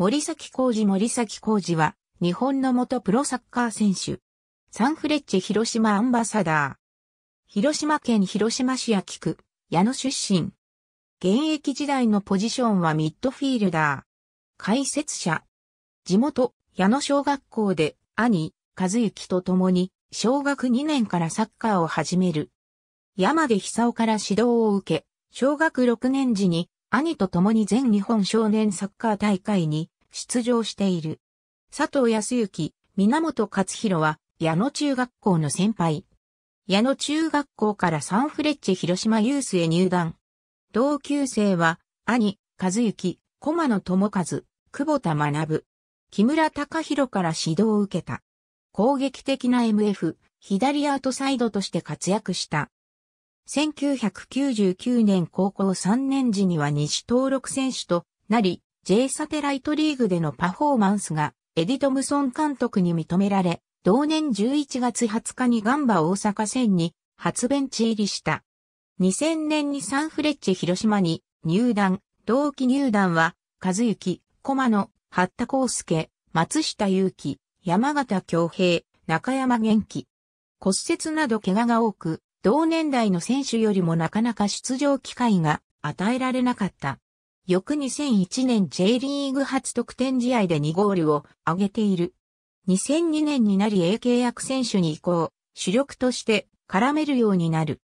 森崎浩二森崎浩二は、日本の元プロサッカー選手。サンフレッチェ広島アンバサダー。広島県広島市八木区、矢野出身。現役時代のポジションはミッドフィールダー。解説者。地元、矢野小学校で、兄、和幸と共に、小学2年からサッカーを始める。山で久男から指導を受け、小学6年時に兄と共に全日本少年サッカー大会に出場している。佐藤康之、源勝弘は、矢野中学校の先輩。矢野中学校からサンフレッチェ広島ユースへ入団。同級生は、兄、和幸、駒野智和、久保田学、木村隆弘から指導を受けた。攻撃的な MF、左アウトサイドとして活躍した。1999年高校3年時には西登録選手となり、J サテライトリーグでのパフォーマンスが、エディ・トムソン監督に認められ、同年11月20日にガンバ大阪戦に初ベンチ入りした。2000年にサンフレッチェ広島に入団、同期入団は、和幸、駒野、八田康介、松下祐樹、山形京平、中山元気。骨折など怪我が多く、同年代の選手よりもなかなか出場機会が与えられなかった。翌2001年 J リーグ初得点試合で2ゴールを挙げている。2002年になり A 契約選手に移行、主力として絡めるようになる。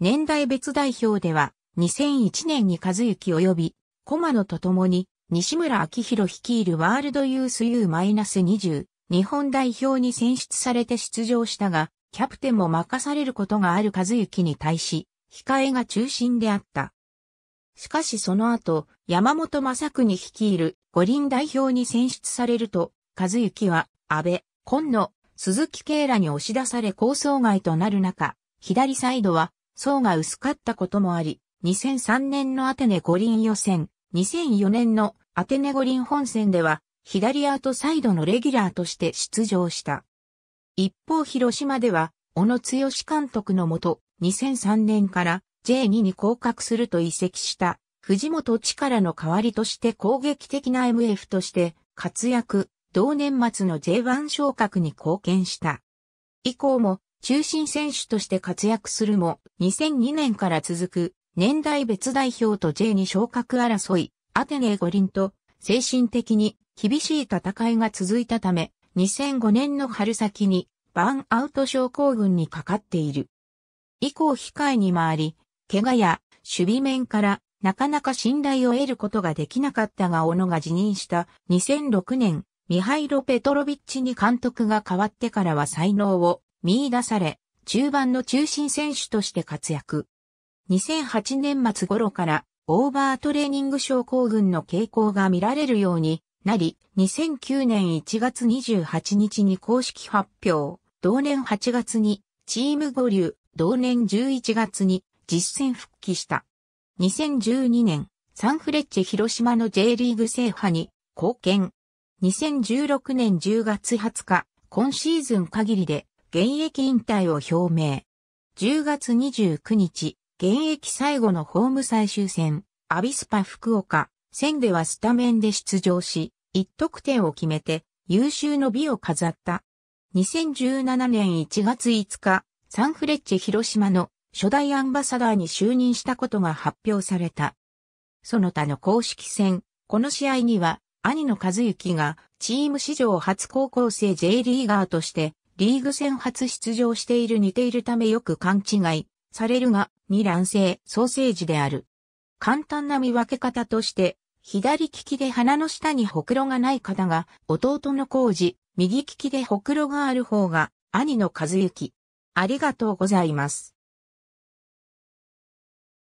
年代別代表では2001年に和幸及び、駒野と共に西村明宏率いるワールドユース U-20 日本代表に選出されて出場したが、キャプテンも任されることがある和幸に対し、控えが中心であった。しかしその後、山本正国率いる五輪代表に選出されると、和幸は安倍、今野、鈴木慶らに押し出され構想外となる中、左サイドは層が薄かったこともあり、2003年のアテネ五輪予選、2004年のアテネ五輪本戦では、左アートサイドのレギュラーとして出場した。一方広島では、小野剛監督のもと、2003年から J2 に降格すると移籍した藤本力の代わりとして攻撃的な MF として活躍、同年末の J1 昇格に貢献した。以降も中心選手として活躍するも2002年から続く年代別代表と J2 昇格争い、アテネ五輪と精神的に厳しい戦いが続いたため2005年の春先にバンアウト症候群にかかっている。以降控えに回り、怪我や守備面からなかなか信頼を得ることができなかったが小野が辞任した2006年、ミハイロ・ペトロビッチに監督が変わってからは才能を見出され、中盤の中心選手として活躍。2008年末頃からオーバートレーニング症候群の傾向が見られるようになり、2009年1月28日に公式発表、同年8月にチーム合流、同年11月に実戦復帰した。2012年、サンフレッチェ広島の J リーグ制覇に貢献。2016年10月20日、今シーズン限りで現役引退を表明。10月29日、現役最後のホーム最終戦、アビスパ福岡戦ではスタメンで出場し、1得点を決めて優秀の美を飾った。2017年1月5日、サンフレッチェ広島の初代アンバサダーに就任したことが発表された。その他の公式戦、この試合には兄の和幸がチーム史上初高校生 J リーガーとしてリーグ戦初出場している似ているためよく勘違いされるが、二卵性ソーセージである。簡単な見分け方として、左利きで鼻の下にほくろがない方が、弟の浩二、右利きでほくろがある方が、兄の和幸。ありがとうございます。